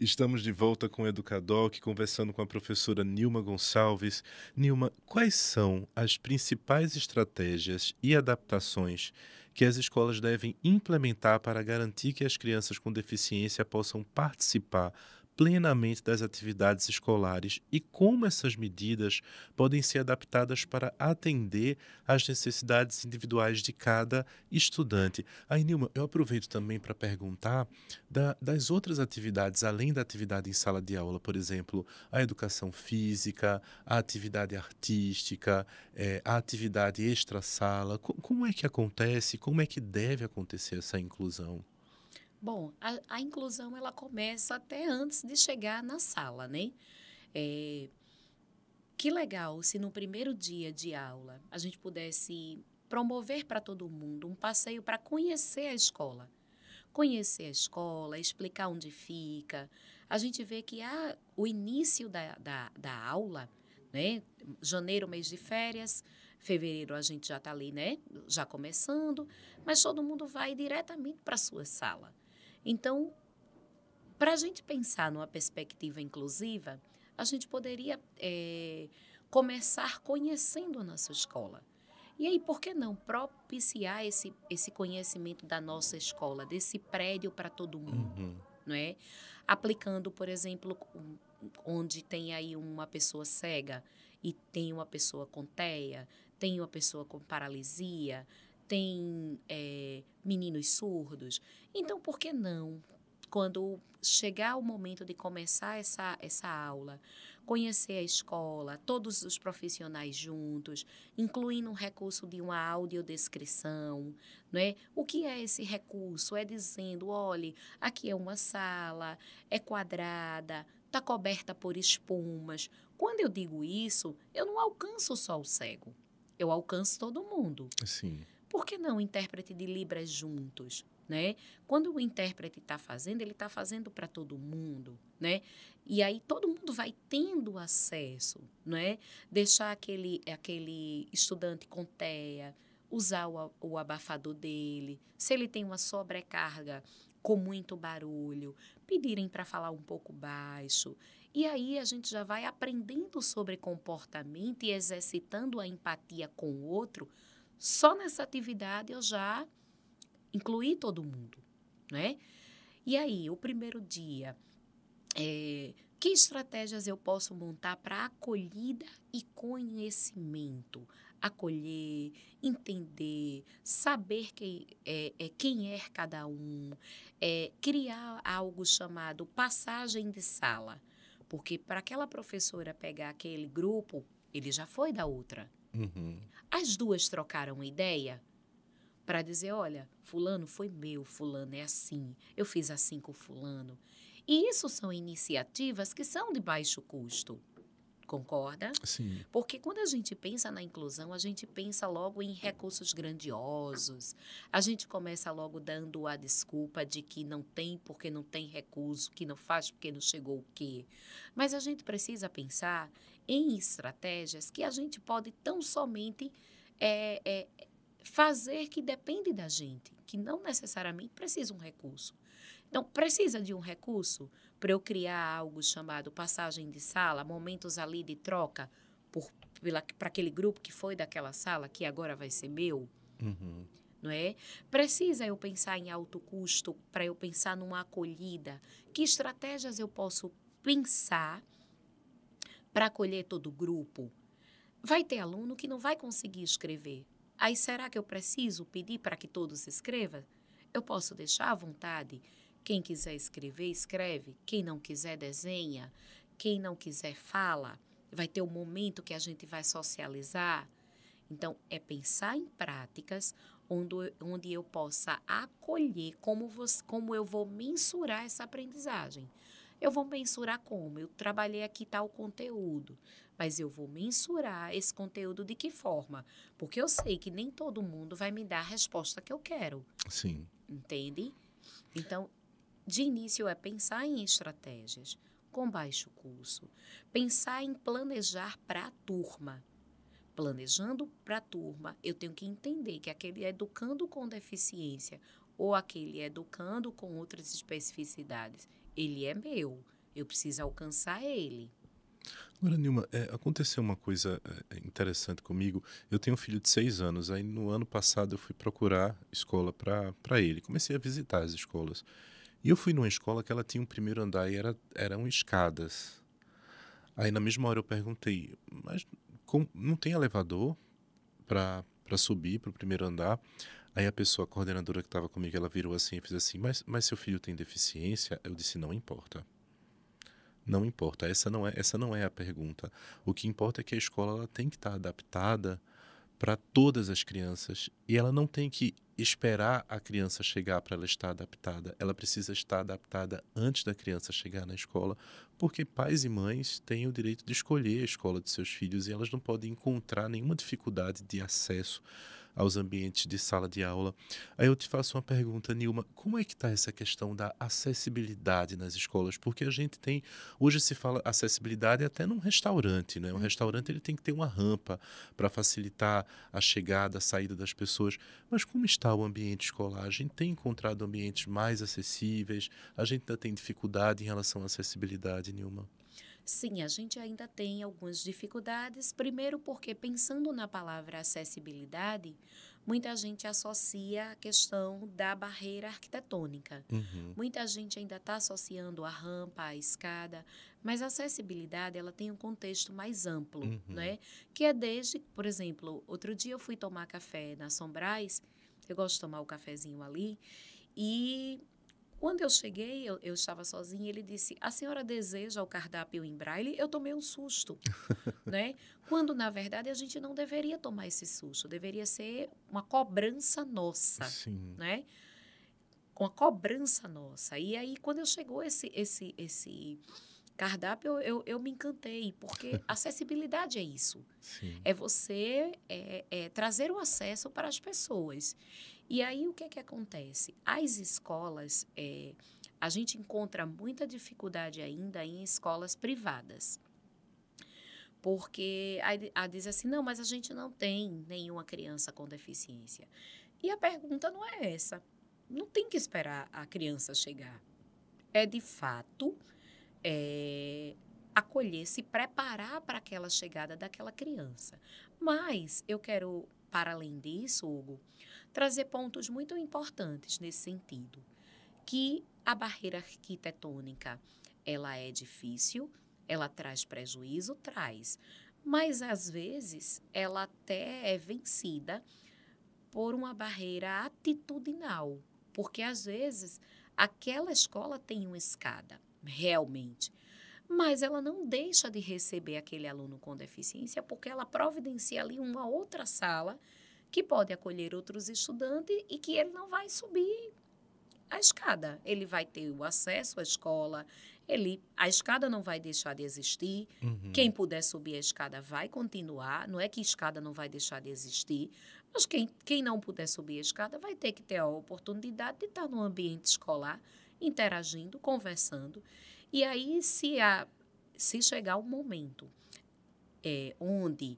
Estamos de volta com o Educadoc, conversando com a professora Nilma Gonçalves. Nilma, quais são as principais estratégias e adaptações que as escolas devem implementar para garantir que as crianças com deficiência possam participar plenamente das atividades escolares e como essas medidas podem ser adaptadas para atender às necessidades individuais de cada estudante. Aí, Nilma, eu aproveito também para perguntar da, das outras atividades, além da atividade em sala de aula, por exemplo, a educação física, a atividade artística, é, a atividade extra-sala. Como é que acontece? Como é que deve acontecer essa inclusão? Bom, a, a, inclusão ela começa até antes de chegar na sala, né? É, que legal se no primeiro dia de aula a gente pudesse promover para todo mundo um passeio para conhecer a escola. Conhecer a escola, explicar onde fica. A gente vê que há ah, o início da, da, da aula, né? Janeiro, mês de férias, fevereiro a gente já está ali, né? Já começando, mas todo mundo vai diretamente para a sua sala. Então, para a gente pensar numa perspectiva inclusiva, a gente poderia é, começar conhecendo a nossa escola. E aí, por que não propiciar esse, esse conhecimento da nossa escola, desse prédio para todo mundo? Uhum. Não é? Aplicando, por exemplo, onde tem aí uma pessoa cega e tem uma pessoa com TEA, tem uma pessoa com paralisia, tem é, meninos surdos. Então, por que não? Quando chegar o momento de começar essa, essa aula, conhecer a escola, todos os profissionais juntos, incluindo um recurso de uma audiodescrição, né? O que é esse recurso? É dizendo, olhe, aqui é uma sala, é quadrada, está coberta por espumas. Quando eu digo isso, eu não alcanço só o cego, eu alcanço todo mundo. Sim. Por que não intérprete de Libras juntos? Né? Quando o intérprete está fazendo, ele está fazendo para todo mundo, né? E aí todo mundo vai tendo acesso, né? Deixar aquele, aquele estudante com TEA, usar o, o abafador dele, se ele tem uma sobrecarga com muito barulho, pedirem para falar um pouco baixo. E aí a gente já vai aprendendo sobre comportamento e exercitando a empatia com o outro só nessa atividade eu já incluí todo mundo, né? E aí, o primeiro dia, é, que estratégias eu posso montar para acolhida e conhecimento? Acolher, entender, saber quem é, é, quem é cada um, é, criar algo chamado passagem de sala. Porque para aquela professora pegar aquele grupo, ele já foi da outra. Uhum. As duas trocaram ideia para dizer: olha, Fulano foi meu, Fulano é assim, eu fiz assim com Fulano. E isso são iniciativas que são de baixo custo. Concorda? Sim. Porque quando a gente pensa na inclusão, a gente pensa logo em recursos grandiosos. A gente começa logo dando a desculpa de que não tem porque não tem recurso, que não faz porque não chegou o quê. Mas a gente precisa pensar em estratégias que a gente pode tão somente é, é, fazer que depende da gente, que não necessariamente precisa um recurso. Então, precisa de um recurso para eu criar algo chamado passagem de sala, momentos ali de troca para aquele grupo que foi daquela sala, que agora vai ser meu? Uhum. Não é? Precisa eu pensar em alto custo para eu pensar numa acolhida? Que estratégias eu posso pensar para acolher todo o grupo. Vai ter aluno que não vai conseguir escrever. Aí será que eu preciso pedir para que todos escrevam? Eu posso deixar à vontade. Quem quiser escrever, escreve. Quem não quiser, desenha. Quem não quiser, fala. Vai ter um momento que a gente vai socializar. Então, é pensar em práticas onde, onde eu possa acolher como, você, como eu vou mensurar essa aprendizagem. Eu vou mensurar como? Eu trabalhei aqui tal conteúdo, mas eu vou mensurar esse conteúdo de que forma? Porque eu sei que nem todo mundo vai me dar a resposta que eu quero. Sim. Entende? Então, de início é pensar em estratégias com baixo curso, pensar em planejar para a turma. Planejando para a turma, eu tenho que entender que aquele educando com deficiência ou aquele educando com outras especificidades, ele é meu, eu preciso alcançar ele. Agora, Nilma, é, aconteceu uma coisa é, interessante comigo. Eu tenho um filho de seis anos. Aí, no ano passado, eu fui procurar escola para ele. Comecei a visitar as escolas. E eu fui numa escola que ela tinha um primeiro andar e era, eram escadas. Aí, na mesma hora, eu perguntei, mas com, não tem elevador para subir para o primeiro andar? Aí a pessoa, a coordenadora que estava comigo, ela virou assim e fez assim: mas, mas seu filho tem deficiência? Eu disse: Não importa. Não importa, essa não é, essa não é a pergunta. O que importa é que a escola ela tem que estar tá adaptada para todas as crianças e ela não tem que esperar a criança chegar para ela estar adaptada. Ela precisa estar adaptada antes da criança chegar na escola, porque pais e mães têm o direito de escolher a escola de seus filhos e elas não podem encontrar nenhuma dificuldade de acesso aos ambientes de sala de aula. Aí eu te faço uma pergunta, Nilma, como é que está essa questão da acessibilidade nas escolas? Porque a gente tem, hoje se fala acessibilidade até num restaurante, né? Um uhum. restaurante ele tem que ter uma rampa para facilitar a chegada, a saída das pessoas. Mas como está o ambiente escolar? A gente tem encontrado ambientes mais acessíveis? A gente ainda tem dificuldade em relação à acessibilidade, Nilma? Sim, a gente ainda tem algumas dificuldades. Primeiro, porque pensando na palavra acessibilidade, muita gente associa a questão da barreira arquitetônica. Uhum. Muita gente ainda está associando a rampa, a escada, mas a acessibilidade ela tem um contexto mais amplo, uhum. né? Que é desde, por exemplo, outro dia eu fui tomar café na Sombrais, eu gosto de tomar o um cafezinho ali, e quando eu cheguei, eu, eu estava sozinha, ele disse: A senhora deseja o cardápio em braille? Eu tomei um susto. né? Quando, na verdade, a gente não deveria tomar esse susto, deveria ser uma cobrança nossa. Sim. Né? Uma cobrança nossa. E aí, quando eu chegou esse, esse, esse Cardápio, eu, eu me encantei, porque acessibilidade é isso. Sim. É você é, é, trazer o acesso para as pessoas. E aí, o que, é que acontece? As escolas, é, a gente encontra muita dificuldade ainda em escolas privadas. Porque a, a diz assim, não, mas a gente não tem nenhuma criança com deficiência. E a pergunta não é essa. Não tem que esperar a criança chegar. É de fato é, acolher, se preparar para aquela chegada daquela criança. Mas eu quero, para além disso, Hugo, trazer pontos muito importantes nesse sentido, que a barreira arquitetônica ela é difícil, ela traz prejuízo, traz, mas às vezes ela até é vencida por uma barreira atitudinal, porque às vezes aquela escola tem uma escada realmente. Mas ela não deixa de receber aquele aluno com deficiência porque ela providencia ali uma outra sala que pode acolher outros estudantes e que ele não vai subir a escada. Ele vai ter o acesso à escola, ele, a escada não vai deixar de existir. Uhum. Quem puder subir a escada vai continuar. Não é que a escada não vai deixar de existir, mas quem, quem não puder subir a escada vai ter que ter a oportunidade de estar no ambiente escolar interagindo, conversando. E aí, se, a, se chegar o um momento é, onde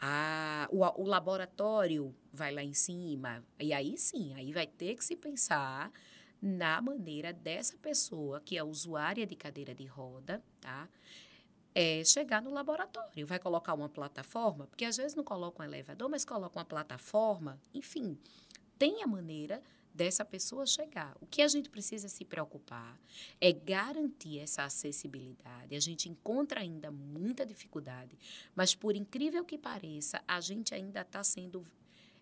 a, o, o laboratório vai lá em cima, e aí sim, aí vai ter que se pensar na maneira dessa pessoa que é usuária de cadeira de roda, tá? É chegar no laboratório, vai colocar uma plataforma, porque às vezes não coloca um elevador, mas coloca uma plataforma, enfim, tem a maneira dessa pessoa chegar. O que a gente precisa se preocupar é garantir essa acessibilidade. A gente encontra ainda muita dificuldade, mas por incrível que pareça, a gente ainda está sendo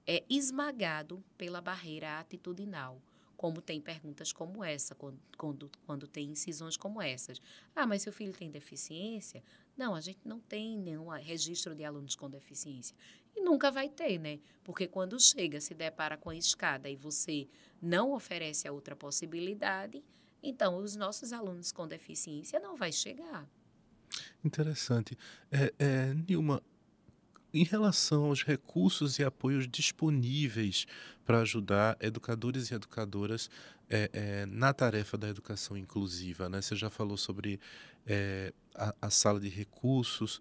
é, esmagado pela barreira atitudinal como tem perguntas como essa, quando, quando, quando, tem incisões como essas. Ah, mas seu filho tem deficiência? Não, a gente não tem nenhum registro de alunos com deficiência. E nunca vai ter, né? Porque quando chega, se depara com a escada e você não oferece a outra possibilidade, então os nossos alunos com deficiência não vai chegar. Interessante. É, é, Nilma, em relação aos recursos e apoios disponíveis para ajudar educadores e educadoras é, é, na tarefa da educação inclusiva, né? Você já falou sobre é, a, a, sala de recursos,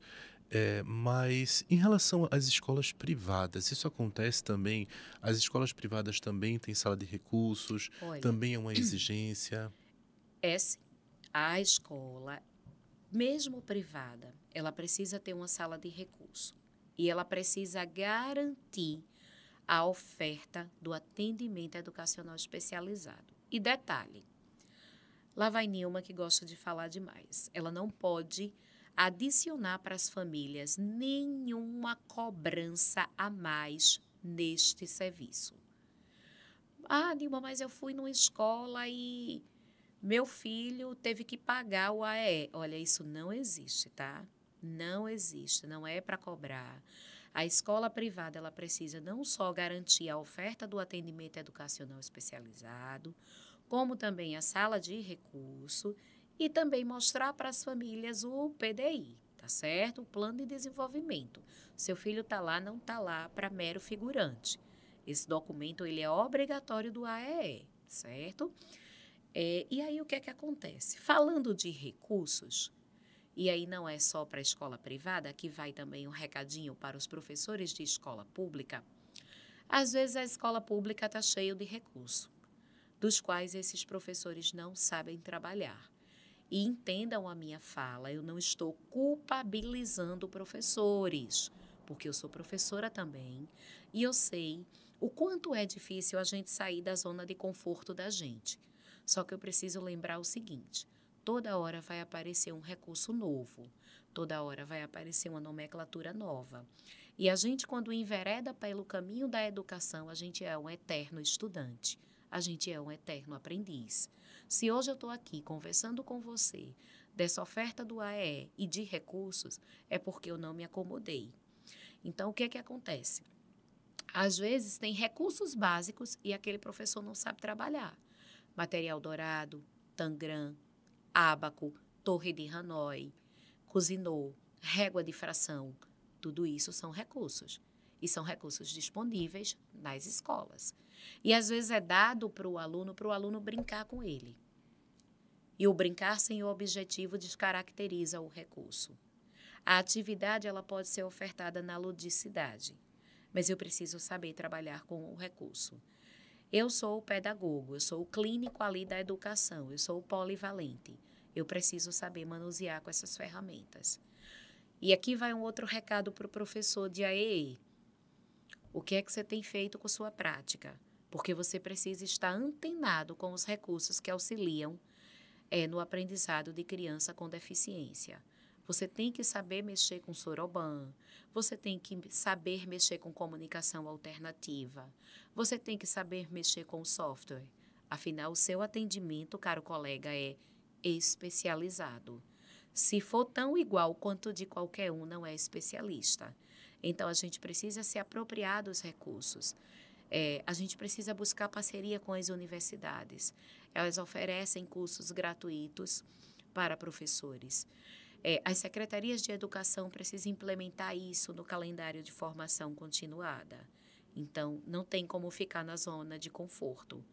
mas em relação às escolas privadas, isso acontece também? As escolas privadas também têm sala de recursos? Olha, também é uma exigência? É, a escola, mesmo privada, ela precisa ter uma sala de recursos e ela precisa garantir a oferta do atendimento educacional especializado. E detalhe, lá vai Nilma que gosta de falar demais. Ela não pode adicionar para as famílias nenhuma cobrança a mais neste serviço. Ah, Nilma, mas eu fui numa escola e meu filho teve que pagar o AE. Olha, isso não existe, tá? não existe, não é para cobrar. A escola privada ela precisa não só garantir a oferta do atendimento educacional especializado, como também a sala de recurso e também mostrar para as famílias o PDI, tá certo? O plano de desenvolvimento. Seu filho tá lá, não tá lá para mero figurante. Esse documento ele é obrigatório do AEE, certo? É, e aí o que é que acontece? Falando de recursos, e aí não é só para a escola privada, que vai também um recadinho para os professores de escola pública. Às vezes a escola pública está cheia de recurso, dos quais esses professores não sabem trabalhar. E entendam a minha fala, eu não estou culpabilizando professores, porque eu sou professora também e eu sei o quanto é difícil a gente sair da zona de conforto da gente. Só que eu preciso lembrar o seguinte: toda hora vai aparecer um recurso novo, toda hora vai aparecer uma nomenclatura nova. E a gente, quando envereda pelo caminho da educação, a gente é um eterno estudante, a gente é um eterno aprendiz. Se hoje eu estou aqui conversando com você dessa oferta do AE e de recursos, é porque eu não me acomodei. Então, o que é que acontece? Às vezes tem recursos básicos e aquele professor não sabe trabalhar. Material dourado, tangram, ábaco, torre de Hanoi, cozinô, régua de fração. Tudo isso são recursos. E são recursos disponíveis nas escolas. E às vezes é dado para o aluno, para o aluno brincar com ele. E o brincar sem o objetivo descaracteriza o recurso. A atividade ela pode ser ofertada na ludicidade, mas eu preciso saber trabalhar com o recurso. Eu sou o pedagogo, eu sou o clínico ali da educação, eu sou o polivalente. Eu preciso saber manusear com essas ferramentas. E aqui vai um outro recado para o professor de AEI: O que é que você tem feito com sua prática? Porque você precisa estar antenado com os recursos que auxiliam é, no aprendizado de criança com deficiência. Você tem que saber mexer com soroban, você tem que saber mexer com comunicação alternativa, você tem que saber mexer com software. Afinal, o seu atendimento, caro colega, é especializado. Se for tão igual quanto de qualquer um, não é especialista. Então, a gente precisa se apropriar dos recursos. É, a gente precisa buscar parceria com as universidades. Elas oferecem cursos gratuitos para professores. É, as secretarias de educação precisam implementar isso no calendário de formação continuada. Então, não tem como ficar na zona de conforto.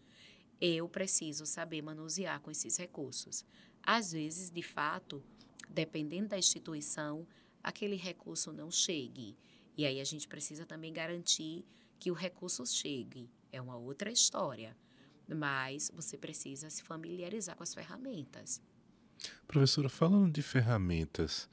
Eu preciso saber manusear com esses recursos. Às vezes, de fato, dependendo da instituição, aquele recurso não chegue. E aí a gente precisa também garantir que o recurso chegue. É uma outra história. Mas você precisa se familiarizar com as ferramentas. Professora, falando de ferramentas,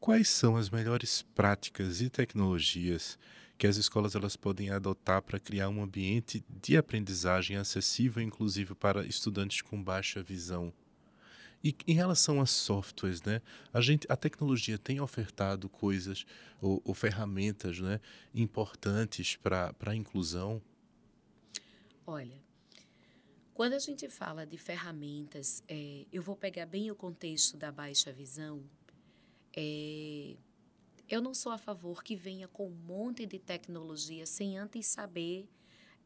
quais são as melhores práticas e tecnologias que as escolas elas podem adotar para criar um ambiente de aprendizagem acessível, inclusive para estudantes com baixa visão? E em relação a softwares, né? A gente, a tecnologia tem ofertado coisas ou, ou ferramentas, né, importantes para a inclusão. Olha, quando a gente fala de ferramentas, é, eu vou pegar bem o contexto da baixa visão. É, eu não sou a favor que venha com um monte de tecnologia sem antes saber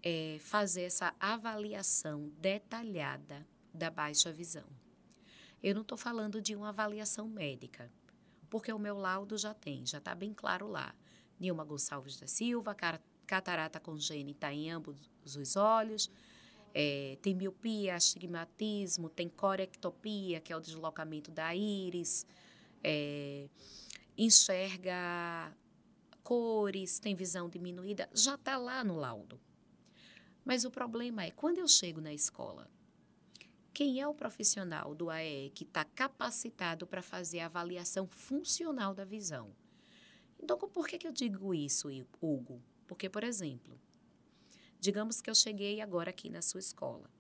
é, fazer essa avaliação detalhada da baixa visão. Eu não estou falando de uma avaliação médica, porque o meu laudo já tem, já está bem claro lá. Nilma Gonçalves da Silva, catarata congênita em ambos os olhos, é, tem miopia, astigmatismo, tem corectopia, que é o deslocamento da íris, é, enxerga cores, tem visão diminuída, já está lá no laudo. Mas o problema é, quando eu chego na escola, quem é o profissional do AE que está capacitado para fazer a avaliação funcional da visão? Então, por que, que eu digo isso, Hugo? Porque, por exemplo, Digamos que eu cheguei agora aqui na sua escola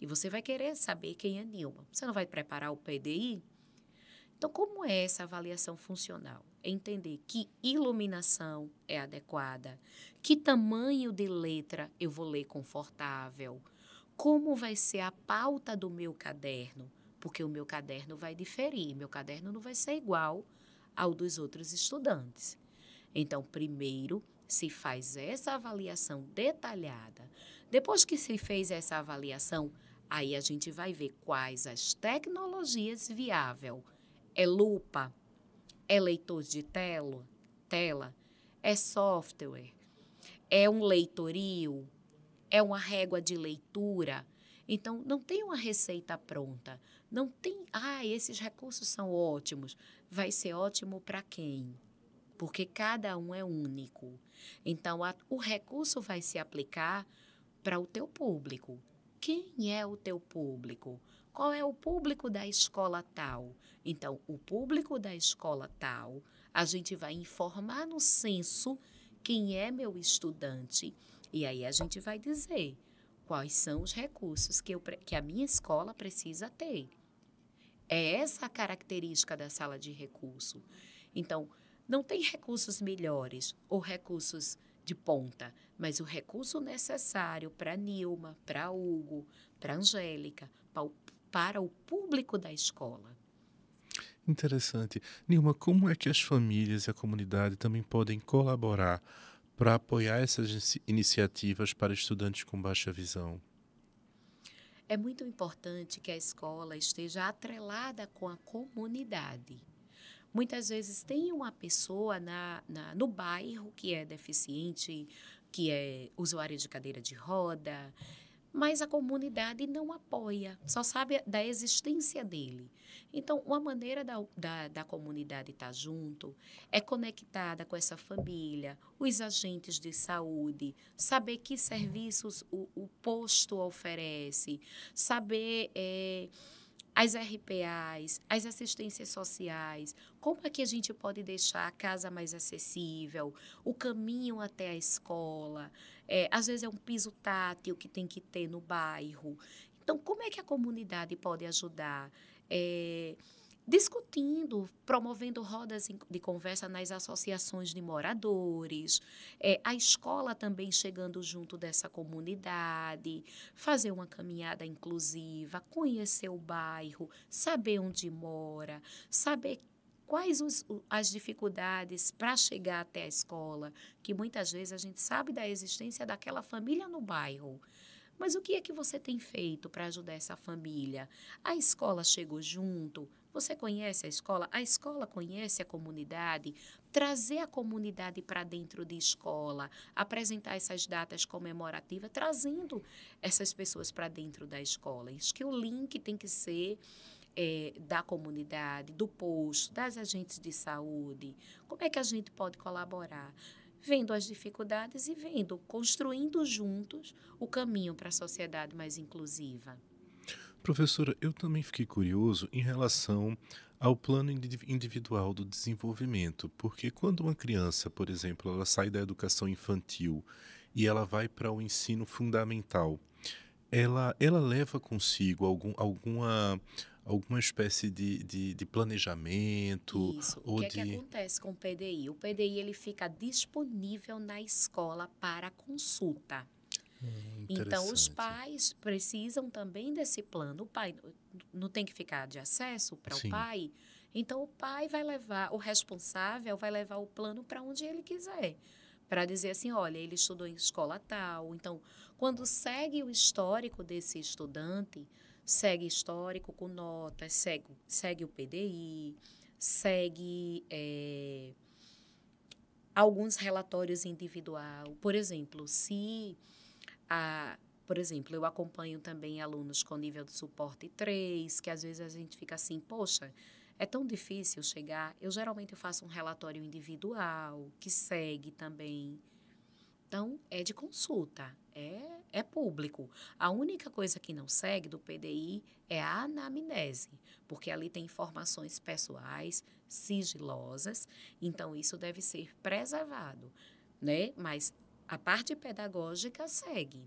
e você vai querer saber quem é Nilma. Você não vai preparar o PDI? Então, como é essa avaliação funcional? É entender que iluminação é adequada, que tamanho de letra eu vou ler confortável, como vai ser a pauta do meu caderno, porque o meu caderno vai diferir, meu caderno não vai ser igual ao dos outros estudantes. Então, primeiro, se faz essa avaliação detalhada. Depois que se fez essa avaliação, aí a gente vai ver quais as tecnologias viável. É lupa, é leitor de tela, tela, é software, é um leitorio, é uma régua de leitura. Então, não tem uma receita pronta. Não tem, ah, esses recursos são ótimos. Vai ser ótimo para quem? Porque cada um é único. Então, a, o recurso vai se aplicar para o teu público. Quem é o teu público? Qual é o público da escola tal? Então, o público da escola tal, a gente vai informar no censo quem é meu estudante e aí a gente vai dizer quais são os recursos que, eu, que a minha escola precisa ter. É essa a característica da sala de recurso. Então, não tem recursos melhores ou recursos de ponta, mas o recurso necessário para Nilma, para Hugo, para Angélica, para o público da escola. Interessante. Nilma, como é que as famílias e a comunidade também podem colaborar para apoiar essas iniciativas para estudantes com baixa visão? É muito importante que a escola esteja atrelada com a comunidade. Muitas vezes tem uma pessoa na, na, no bairro que é deficiente, que é usuário de cadeira de roda, mas a comunidade não apoia, só sabe da existência dele. Então, uma maneira da, da, da comunidade estar junto é conectada com essa família, os agentes de saúde, saber que serviços o, o posto oferece, saber. É, as RPAs, as assistências sociais, como é que a gente pode deixar a casa mais acessível, o caminho até a escola, é, às vezes é um piso tátil que tem que ter no bairro. Então, como é que a comunidade pode ajudar? É, discutindo, promovendo rodas de conversa nas associações de moradores, é, a escola também chegando junto dessa comunidade, fazer uma caminhada inclusiva, conhecer o bairro, saber onde mora, saber quais os, as dificuldades para chegar até a escola, que muitas vezes a gente sabe da existência daquela família no bairro. Mas o que é que você tem feito para ajudar essa família? A escola chegou junto? Você conhece a escola? A escola conhece a comunidade? Trazer a comunidade para dentro de escola, apresentar essas datas comemorativas, trazendo essas pessoas para dentro da escola. Acho que o link tem que ser é, da comunidade, do posto, das agentes de saúde. Como é que a gente pode colaborar? Vendo as dificuldades e vendo, construindo juntos o caminho para a sociedade mais inclusiva. Professora, eu também fiquei curioso em relação ao plano individual do desenvolvimento, porque quando uma criança, por exemplo, ela sai da educação infantil e ela vai para o ensino fundamental, ela, ela leva consigo algum, alguma alguma espécie de, de, de planejamento Isso. ou o é que de é que acontece com o PDI? O PDI ele fica disponível na escola para consulta. Hum, então, os pais precisam também desse plano. O pai não tem que ficar de acesso para o pai. Então, o pai vai levar, o responsável vai levar o plano para onde ele quiser. Para dizer assim: olha, ele estudou em escola tal. Então, quando segue o histórico desse estudante, segue histórico com notas, segue, segue o PDI, segue. É, alguns relatórios individual. Por exemplo, se a, por exemplo, eu acompanho também alunos com nível de suporte 3, que às vezes a gente fica assim, poxa, é tão difícil chegar. Eu geralmente faço um relatório individual, que segue também. Então, é de consulta, é, é público. A única coisa que não segue do PDI é a anamnese, porque ali tem informações pessoais, sigilosas, então isso deve ser preservado, né? Mas a parte pedagógica segue.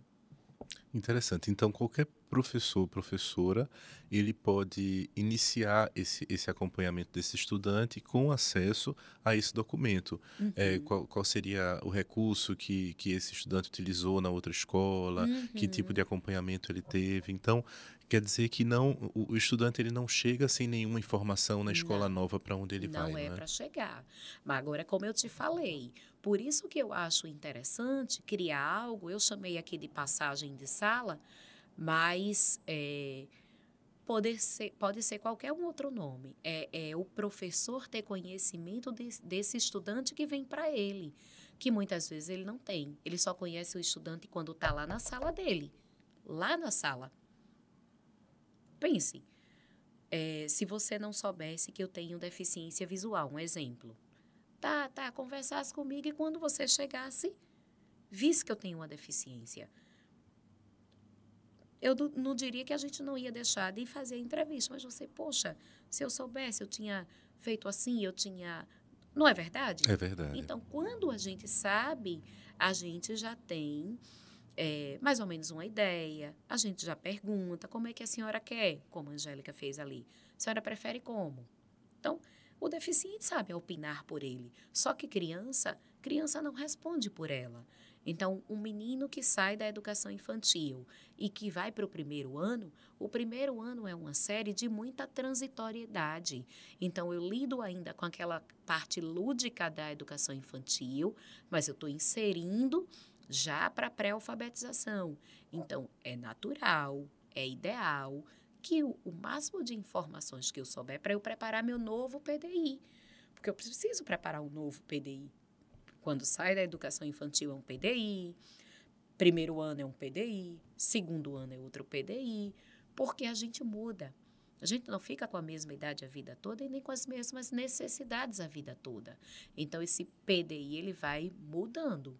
Interessante. Então, qualquer professor, professora, ele pode iniciar esse, esse acompanhamento desse estudante com acesso a esse documento. É, uhum. É, qual, qual, seria o recurso que, que esse estudante utilizou na outra escola, uhum. que tipo de acompanhamento ele teve. Então, quer dizer que não o, estudante ele não chega sem nenhuma informação na escola não, nova para onde ele não vai. não é né? para chegar. Mas agora, como eu te falei, por isso que eu acho interessante criar algo, eu chamei aqui de passagem de sala, mas é, poder ser, pode ser qualquer um outro nome. É, é o professor ter conhecimento de, desse estudante que vem para ele, que muitas vezes ele não tem. Ele só conhece o estudante quando está lá na sala dele. Lá na sala. Pense. É, se você não soubesse que eu tenho deficiência visual, um exemplo. Tá, tá, conversasse comigo e quando você chegasse, visse que eu tenho uma deficiência eu não diria que a gente não ia deixar de fazer a entrevista, mas você, poxa, se eu soubesse, eu tinha feito assim, eu tinha. Não é verdade? É verdade. Então, quando a gente sabe, a gente já tem é, mais ou menos uma ideia, a gente já pergunta como é que a senhora quer, como a Angélica fez ali. A senhora prefere como? Então, o deficiente sabe opinar por ele. Só que criança, criança não responde por ela. Então, um menino que sai da educação infantil e que vai para o primeiro ano, o primeiro ano é uma série de muita transitoriedade. Então, eu lido ainda com aquela parte lúdica da educação infantil, mas eu estou inserindo já para pré-alfabetização. Então, é natural, é ideal que o, o máximo de informações que eu souber para eu preparar meu novo PDI. Porque eu preciso preparar um novo PDI quando sai da educação infantil é um PDI, primeiro ano é um PDI, segundo ano é outro PDI, porque a gente muda. A gente não fica com a mesma idade a vida toda e nem com as mesmas necessidades a vida toda. Então esse PDI ele vai mudando.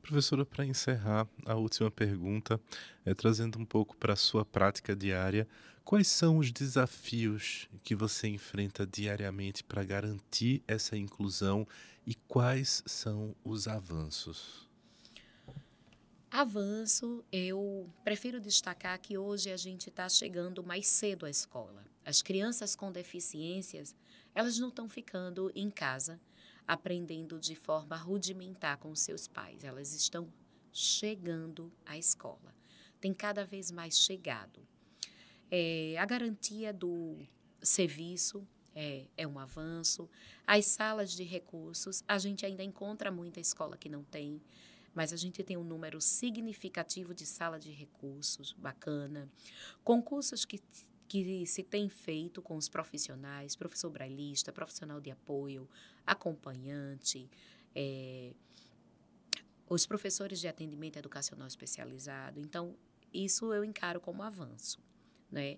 Professora, para encerrar, a última pergunta é trazendo um pouco para a sua prática diária. Quais são os desafios que você enfrenta diariamente para garantir essa inclusão e quais são os avanços? Avanço, eu prefiro destacar que hoje a gente está chegando mais cedo à escola. As crianças com deficiências, elas não estão ficando em casa aprendendo de forma rudimentar com seus pais, elas estão chegando à escola. Tem cada vez mais chegado. É, a garantia do serviço, é, é um avanço. As salas de recursos, a gente ainda encontra muita escola que não tem, mas a gente tem um número significativo de sala de recursos, bacana. Concursos que que se tem feito com os profissionais, professor brailista, profissional de apoio, acompanhante, é, os professores de atendimento educacional especializado. Então, isso eu encaro como avanço, né?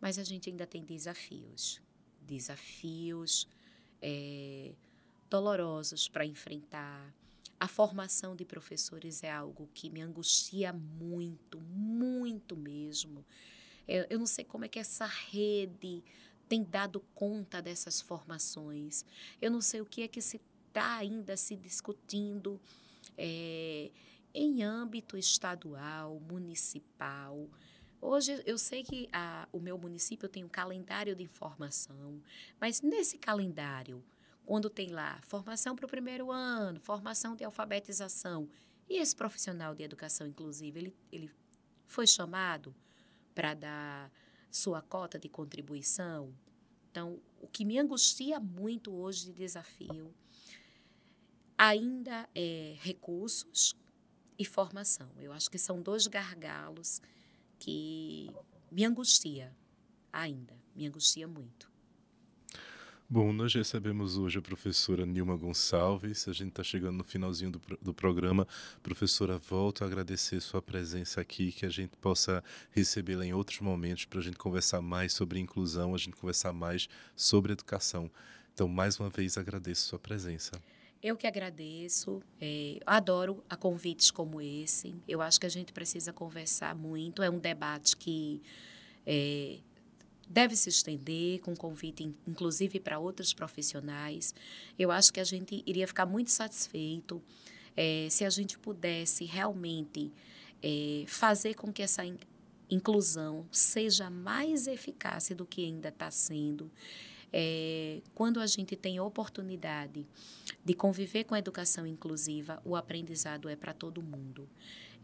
Mas a gente ainda tem desafios desafios é, dolorosos para enfrentar. A formação de professores é algo que me angustia muito, muito mesmo. Eu, é, eu não sei como é que essa rede tem dado conta dessas formações. Eu não sei o que é que se está ainda se discutindo é, em âmbito estadual, municipal, Hoje eu sei que a, o meu município tem um calendário de informação, mas nesse calendário, quando tem lá formação para o primeiro ano, formação de alfabetização, e esse profissional de educação, inclusive, ele, ele foi chamado para dar sua cota de contribuição. Então, o que me angustia muito hoje de desafio ainda é recursos e formação. Eu acho que são dois gargalos que me angustia ainda, me angustia muito. Bom, nós recebemos hoje a professora Nilma Gonçalves. A gente está chegando no finalzinho do, do programa. Professora, volto a agradecer sua presença aqui, que a gente possa recebê-la em outros momentos para a gente conversar mais sobre inclusão, a gente conversar mais sobre educação. Então, mais uma vez, agradeço sua presença. Eu que agradeço, é, adoro a convites como esse. Eu acho que a gente precisa conversar muito. É um debate que é, deve se estender com convite, inclusive, para outros profissionais. Eu acho que a gente iria ficar muito satisfeito é, se a gente pudesse realmente é, fazer com que essa in inclusão seja mais eficaz do que ainda está sendo é, quando a gente tem oportunidade de conviver com a educação inclusiva, o aprendizado é para todo mundo.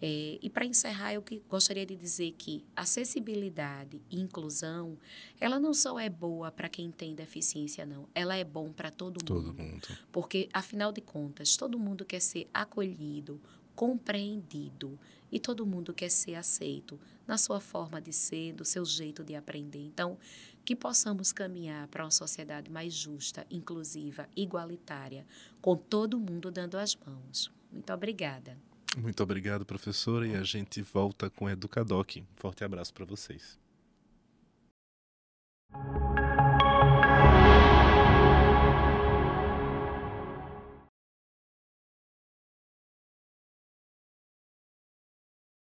É, e para encerrar, eu que gostaria de dizer que acessibilidade e inclusão, ela não só é boa para quem tem deficiência, não. Ela é bom para todo, todo mundo. mundo. Porque, afinal de contas, todo mundo quer ser acolhido, compreendido e todo mundo quer ser aceito na sua forma de ser, do seu jeito de aprender. Então, que possamos caminhar para uma sociedade mais justa, inclusiva, igualitária, com todo mundo dando as mãos. Muito obrigada. Muito obrigado, professora, e a gente volta com Educadoc. Forte abraço para vocês.